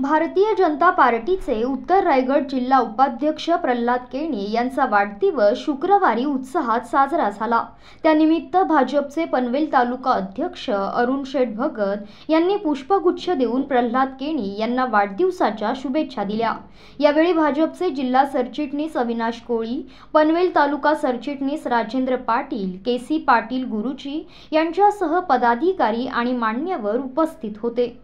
भारतीय जनता पार्टीचे उत्तर रायगड जिल्हा उपाध्यक्ष प्रल्हाद केणी यांचा वाढदिवस शुक्रवारी उत्साहात साजरा झाला त्यानिमित्त भाजपचे पनवेल तालुका अध्यक्ष अरुण शेठ भगत यांनी पुष्पगुच्छ देऊन प्रल्हाद केणी यांना वाढदिवसाच्या शुभेच्छा दिल्या यावेळी भाजपचे जिल्हा सरचिटणीस अविनाश कोळी पनवेल तालुका सरचिटणीस राजेंद्र पाटील के सी पाटील गुरुजी यांच्यासह पदाधिकारी आणि मान्यवर उपस्थित होते